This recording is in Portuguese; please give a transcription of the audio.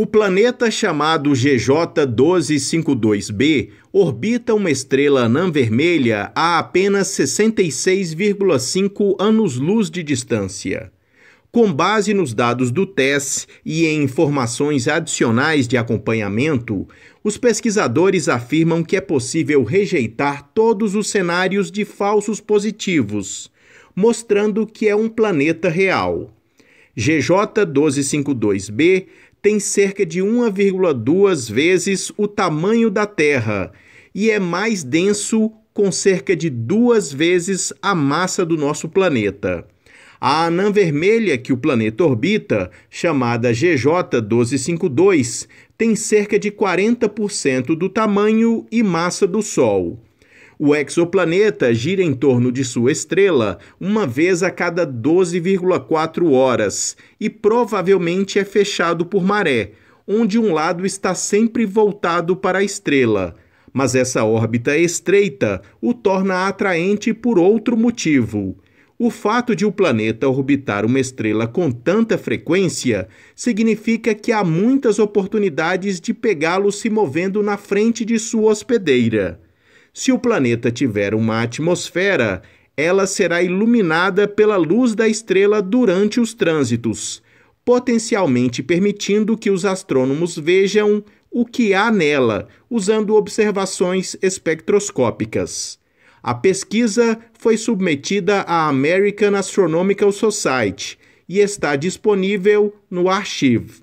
O planeta chamado GJ1252b orbita uma estrela anã vermelha a apenas 66,5 anos-luz de distância. Com base nos dados do TESS e em informações adicionais de acompanhamento, os pesquisadores afirmam que é possível rejeitar todos os cenários de falsos positivos, mostrando que é um planeta real. GJ1252b tem cerca de 1,2 vezes o tamanho da Terra e é mais denso com cerca de duas vezes a massa do nosso planeta. A anã vermelha que o planeta orbita, chamada GJ 1252, tem cerca de 40% do tamanho e massa do Sol. O exoplaneta gira em torno de sua estrela uma vez a cada 12,4 horas e provavelmente é fechado por maré, onde um lado está sempre voltado para a estrela. Mas essa órbita estreita o torna atraente por outro motivo. O fato de o planeta orbitar uma estrela com tanta frequência significa que há muitas oportunidades de pegá-lo se movendo na frente de sua hospedeira. Se o planeta tiver uma atmosfera, ela será iluminada pela luz da estrela durante os trânsitos, potencialmente permitindo que os astrônomos vejam o que há nela, usando observações espectroscópicas. A pesquisa foi submetida à American Astronomical Society e está disponível no arquivo.